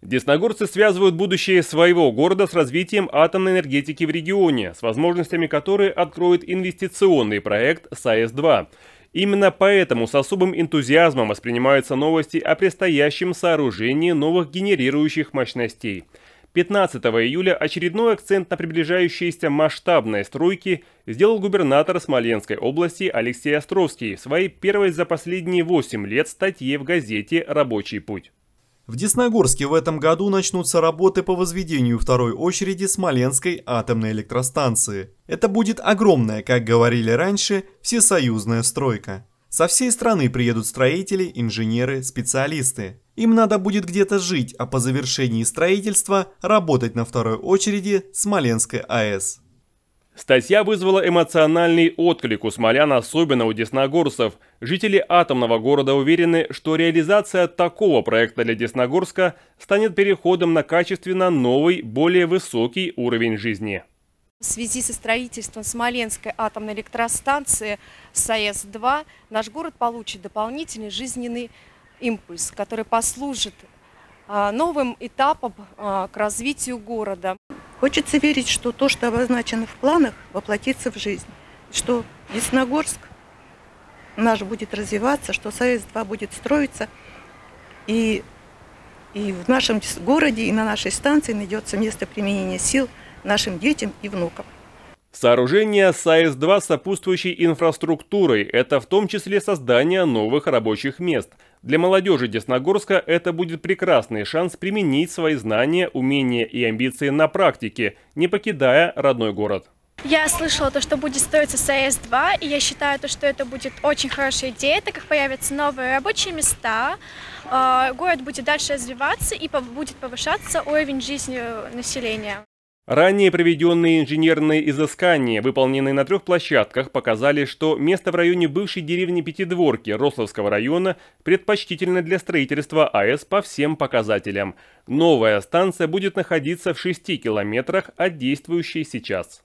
Десногорцы связывают будущее своего города с развитием атомной энергетики в регионе, с возможностями которой откроет инвестиционный проект САЭС-2. Именно поэтому с особым энтузиазмом воспринимаются новости о предстоящем сооружении новых генерирующих мощностей. 15 июля очередной акцент на приближающиеся масштабные стройки сделал губернатор Смоленской области Алексей Островский в своей первой за последние 8 лет статье в газете «Рабочий путь». В Десногорске в этом году начнутся работы по возведению второй очереди Смоленской атомной электростанции. Это будет огромная, как говорили раньше, всесоюзная стройка. Со всей страны приедут строители, инженеры, специалисты. Им надо будет где-то жить, а по завершении строительства работать на второй очереди Смоленской АЭС. Статья вызвала эмоциональный отклик у смолян, особенно у десногорцев. Жители атомного города уверены, что реализация такого проекта для Десногорска станет переходом на качественно новый, более высокий уровень жизни. В связи со строительством Смоленской атомной электростанции САЭС-2 наш город получит дополнительный жизненный импульс, который послужит а, новым этапом а, к развитию города. Хочется верить, что то, что обозначено в планах, воплотится в жизнь, что Ясногорск наш будет развиваться, что Союз-2 будет строиться, и, и в нашем городе, и на нашей станции найдется место применения сил нашим детям и внукам. Сооружение САЭС-2 с сопутствующей инфраструктурой – это в том числе создание новых рабочих мест. Для молодежи Десногорска это будет прекрасный шанс применить свои знания, умения и амбиции на практике, не покидая родной город. Я слышала то, что будет строиться САЭС-2, и я считаю, то, что это будет очень хорошая идея, так как появятся новые рабочие места, а, город будет дальше развиваться и будет повышаться уровень жизни э, населения. Ранее проведенные инженерные изыскания, выполненные на трех площадках, показали, что место в районе бывшей деревни Пятидворки Рословского района предпочтительно для строительства АЭС по всем показателям. Новая станция будет находиться в 6 километрах от действующей сейчас.